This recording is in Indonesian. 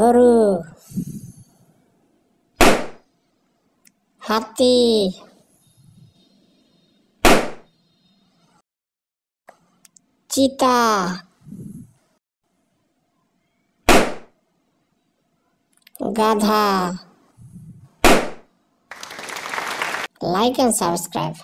guru hati cita gadha like and subscribe